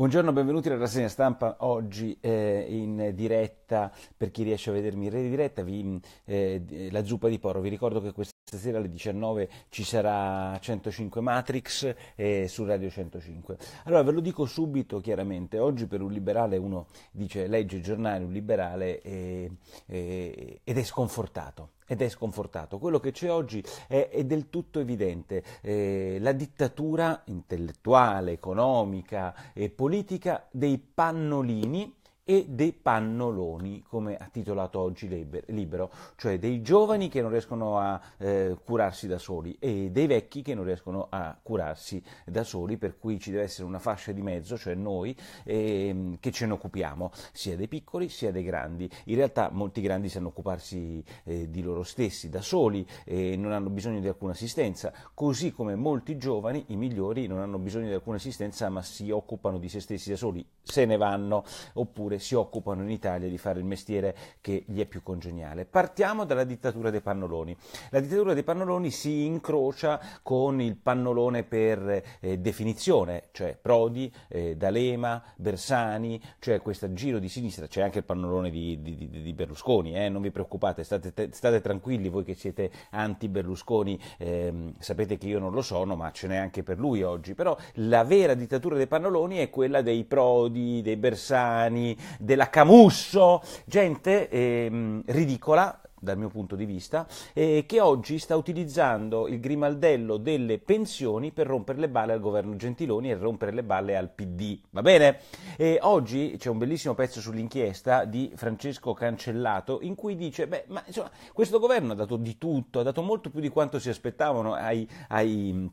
Buongiorno, benvenuti alla rassegna stampa oggi eh, in diretta per chi riesce a vedermi in diretta, vi, eh, eh, la zuppa di Porro. Vi ricordo che questa sera alle 19 ci sarà 105 Matrix eh, su Radio 105. Allora ve lo dico subito chiaramente, oggi per un liberale uno dice legge giornale, un liberale eh, eh, ed è sconfortato ed è sconfortato. Quello che c'è oggi è, è del tutto evidente. Eh, la dittatura intellettuale, economica e politica dei pannolini e dei pannoloni, come ha titolato oggi Libero, cioè dei giovani che non riescono a eh, curarsi da soli e dei vecchi che non riescono a curarsi da soli, per cui ci deve essere una fascia di mezzo, cioè noi, eh, che ce ne occupiamo, sia dei piccoli sia dei grandi. In realtà molti grandi sanno occuparsi eh, di loro stessi, da soli, e non hanno bisogno di alcuna assistenza, così come molti giovani, i migliori, non hanno bisogno di alcuna assistenza, ma si occupano di se stessi da soli, se ne vanno, oppure si occupano in Italia di fare il mestiere che gli è più congeniale. Partiamo dalla dittatura dei pannoloni. La dittatura dei pannoloni si incrocia con il pannolone per eh, definizione, cioè Prodi, eh, D'Alema, Bersani, cioè questo giro di sinistra, c'è anche il pannolone di, di, di Berlusconi, eh, non vi preoccupate, state, state, tranquilli voi che siete anti-Berlusconi, ehm, sapete che io non lo sono, ma ce n'è anche per lui oggi, però la vera dittatura dei pannoloni è quella dei Prodi, dei Bersani, della Camusso, gente eh, ridicola dal mio punto di vista, eh, che oggi sta utilizzando il grimaldello delle pensioni per rompere le balle al governo Gentiloni e rompere le balle al PD. Va bene? E oggi c'è un bellissimo pezzo sull'inchiesta di Francesco Cancellato in cui dice, beh, ma insomma, questo governo ha dato di tutto, ha dato molto più di quanto si aspettavano ai, ai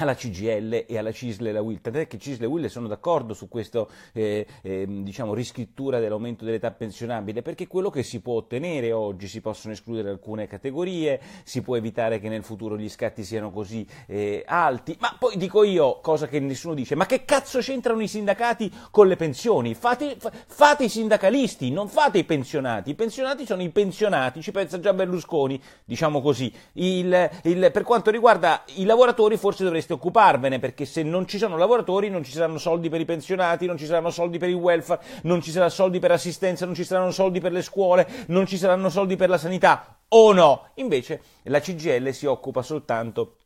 alla CGL e alla Cisle e alla Will, tant'è che Cisle e Will sono d'accordo su questa eh, eh, diciamo, riscrittura dell'aumento dell'età pensionabile, perché quello che si può ottenere oggi, si possono escludere alcune categorie, si può evitare che nel futuro gli scatti siano così eh, alti, ma poi dico io, cosa che nessuno dice, ma che cazzo c'entrano i sindacati con le pensioni? Fate, fate i sindacalisti, non fate i pensionati, i pensionati sono i pensionati, ci pensa già Berlusconi, diciamo così, il, il, per quanto riguarda i lavoratori forse dovreste dovreste occuparvene perché se non ci sono lavoratori non ci saranno soldi per i pensionati, non ci saranno soldi per il welfare, non ci saranno soldi per assistenza, non ci saranno soldi per le scuole, non ci saranno soldi per la sanità o no. Invece la CGL si occupa soltanto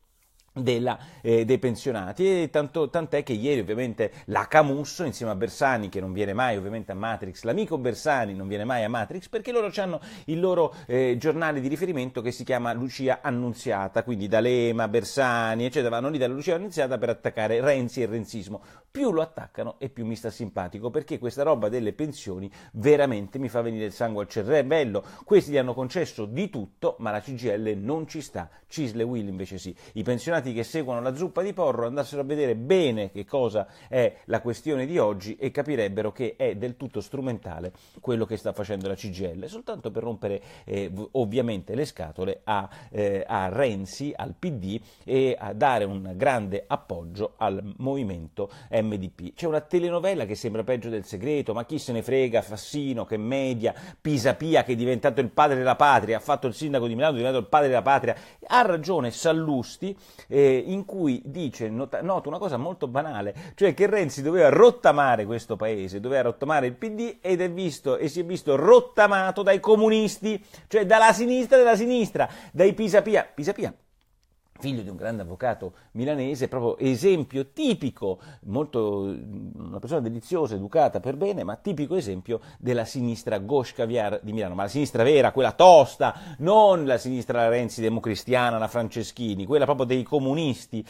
della, eh, dei pensionati e tanto, tant'è che ieri ovviamente la Camusso insieme a Bersani che non viene mai ovviamente a Matrix l'amico Bersani non viene mai a Matrix perché loro hanno il loro eh, giornale di riferimento che si chiama Lucia Annunziata quindi D'Alema, Bersani eccetera vanno lì dalla Lucia Annunziata per attaccare Renzi e il renzismo più lo attaccano e più mi sta simpatico perché questa roba delle pensioni veramente mi fa venire il sangue al cervello questi gli hanno concesso di tutto ma la CGL non ci sta Cisle Will invece sì i pensionati appassionati che seguono la zuppa di porro andassero a vedere bene che cosa è la questione di oggi e capirebbero che è del tutto strumentale quello che sta facendo la CGL, soltanto per rompere eh, ovviamente le scatole a, eh, a, Renzi, al PD e a dare un grande appoggio al movimento MDP. C'è una telenovela che sembra peggio del segreto, ma chi se ne frega, Fassino che media, Pisapia che è diventato il padre della patria, ha fatto il sindaco di Milano, è diventato il padre della patria, ha ragione Sallusti eh, in cui dice, nota, nota, una cosa molto banale, cioè che Renzi doveva rottamare questo paese, doveva rottamare il PD ed è visto, e si è visto rottamato dai comunisti, cioè dalla sinistra della sinistra, dai Pisapia. Pisapia figlio di un grande avvocato milanese, proprio esempio tipico, molto, una persona deliziosa, educata per bene, ma tipico esempio della sinistra caviar di Milano, ma la sinistra vera, quella tosta, non la sinistra Renzi democristiana, la Franceschini, quella proprio dei comunisti.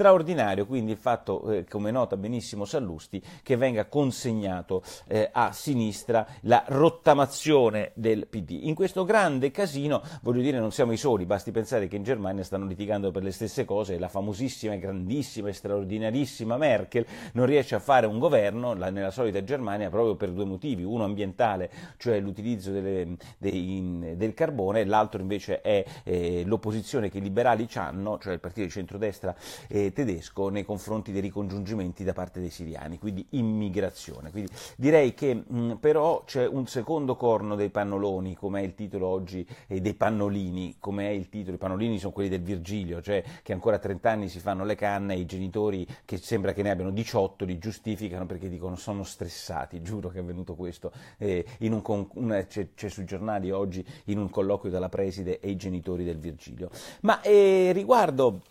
Straordinario quindi il fatto, eh, come nota benissimo Sallusti, che venga consegnato eh, a sinistra la rottamazione del PD. In questo grande casino, voglio dire, non siamo i soli, basti pensare che in Germania stanno litigando per per le stesse cose, la famosissima, grandissima e straordinarissima Merkel non riesce a fare un governo la, nella solita Germania proprio per due motivi, uno ambientale, cioè l'utilizzo delle, dei, del carbone, l'altro invece è eh, l'opposizione che i liberali hanno, cioè il partito di centrodestra eh, tedesco, nei confronti dei ricongiungimenti da parte dei siriani, quindi immigrazione. Quindi direi che mh, mm, però c'è un secondo corno dei pannoloni, come è il titolo oggi, eh, dei pannolini, come è il titolo, i pannolini sono quelli del Virgilio, cioè cioè che ancora a 30 anni si fanno le canne e i genitori che sembra che ne abbiano 18 li giustificano perché dicono sono stressati, giuro che è venuto questo, eh, un con, una, c'è, c'è, sui giornali oggi in un colloquio dalla preside e i genitori del Virgilio. Ma eh, riguardo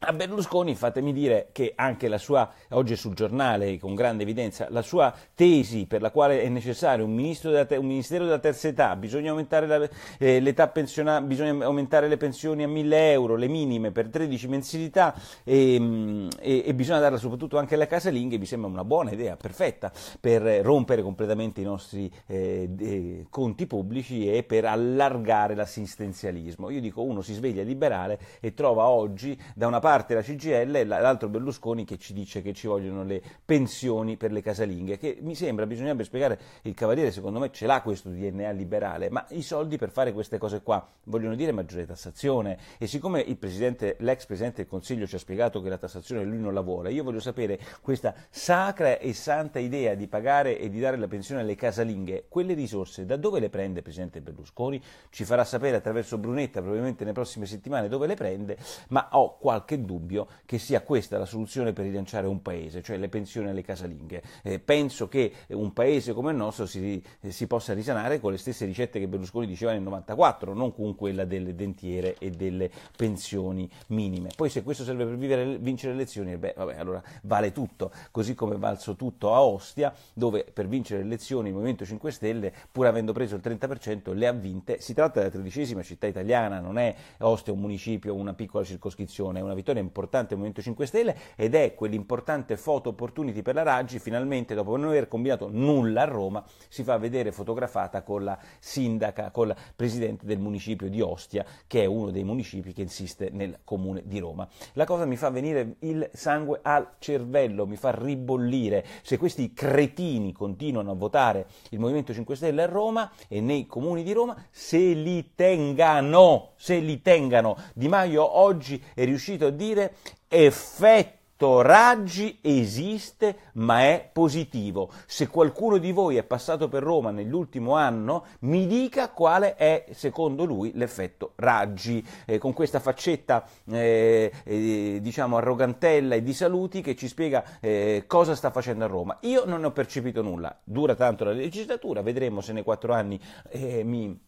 a Berlusconi fatemi dire che anche la sua, oggi sul giornale con grande evidenza, la sua tesi per la quale è necessario un, della te, un ministero della terza età, bisogna aumentare, la, eh, l'età pensiona, bisogna aumentare le pensioni a 1000 euro, le minime per 13 mensilità e, ehm, e, e, bisogna darla soprattutto anche alle casalinghe, mi sembra una buona idea, perfetta, per rompere completamente i nostri eh, eh, conti pubblici e per allargare l'assistenzialismo. Io dico uno si sveglia liberale e trova oggi da una parte parte la CGL e l'altro Berlusconi che ci dice che ci vogliono le pensioni per le casalinghe, che mi sembra bisognerebbe spiegare, il Cavaliere secondo me ce l'ha questo DNA liberale, ma i soldi per fare queste cose qua vogliono dire maggiore tassazione e siccome presidente, l'ex Presidente del Consiglio ci ha spiegato che la tassazione lui non la vuole, io voglio sapere questa sacra e santa idea di pagare e di dare la pensione alle casalinghe, quelle risorse da dove le prende Presidente Berlusconi? Ci farà sapere attraverso Brunetta probabilmente nelle prossime settimane dove le prende, ma ho qualche il dubbio che sia questa la soluzione per rilanciare un paese, cioè le pensioni alle casalinghe. Eh, penso che un paese come il nostro si, eh, si, possa risanare con le stesse ricette che Berlusconi diceva nel 94, non con quella delle dentiere e delle pensioni minime. Poi se questo serve per vivere, vincere le elezioni, beh, vabbè, allora vale tutto, così come valso tutto a Ostia, dove per vincere le elezioni il Movimento 5 Stelle, pur avendo preso il 30%, le ha vinte. Si tratta della tredicesima città italiana, non è Ostia un municipio, una piccola circoscrizione, è una vittoria settore importante del Movimento 5 Stelle ed è quell'importante foto opportunity per la Raggi, finalmente dopo non aver combinato nulla a Roma, si fa vedere fotografata con la sindaca, con il presidente del municipio di Ostia, che è uno dei municipi che insiste nel comune di Roma. La cosa mi fa venire il sangue al cervello, mi fa ribollire. Se questi cretini continuano a votare il Movimento 5 Stelle a Roma e nei comuni di Roma, se li tengano, se li tengano. Di Maio oggi è riuscito a dire effetto raggi esiste ma è positivo. Se qualcuno di voi è passato per Roma nell'ultimo anno, mi dica quale è secondo lui l'effetto raggi, eh, con questa faccetta eh, eh, diciamo arrogantella e di saluti che ci spiega eh, cosa sta facendo a Roma. Io non ne ho percepito nulla, dura tanto la legislatura, vedremo se nei quattro anni eh, mi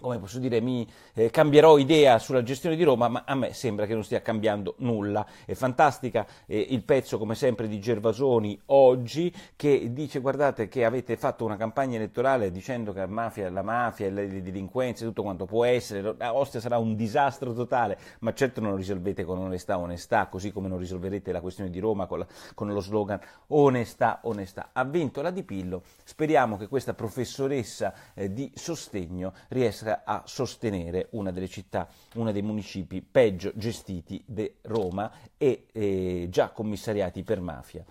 come posso dire, mi eh, cambierò idea sulla gestione di Roma, ma a me sembra che non stia cambiando nulla. È fantastica eh, il pezzo, come sempre, di Gervasoni oggi, che dice, guardate, che avete fatto una campagna elettorale dicendo che la mafia, la mafia le, le delinquenze, tutto quanto può essere, Ostia sarà un disastro totale, ma certo non lo risolvete con onestà, onestà, così come non risolverete la questione di Roma con, la, con lo slogan onestà, onestà. Ha vinto la Di Pillo, speriamo che questa professoressa eh, di sostegno riesca Squadra a sostenere una delle città, uno dei municipi peggio gestiti di Roma e eh, già commissariati per mafia.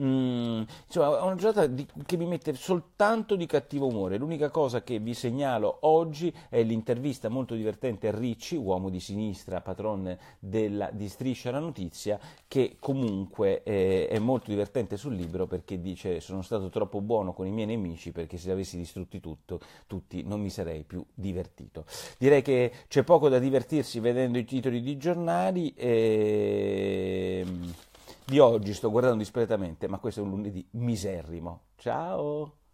Mm, insomma, è una giornata di, che mi mette soltanto di cattivo umore. L'unica cosa che vi segnalo oggi è l'intervista molto divertente a Ricci, uomo di sinistra, patron della, di Striscia la Notizia, che comunque eh, è molto divertente sul libro perché dice sono stato troppo buono con i miei nemici perché se li avessi distrutti tutto, tutti non mi sarei più divertito divertito. Direi che c'è poco da divertirsi vedendo i titoli di giornali e... Ehm, di oggi sto guardando disperatamente, ma questo è un lunedì miserrimo. Ciao!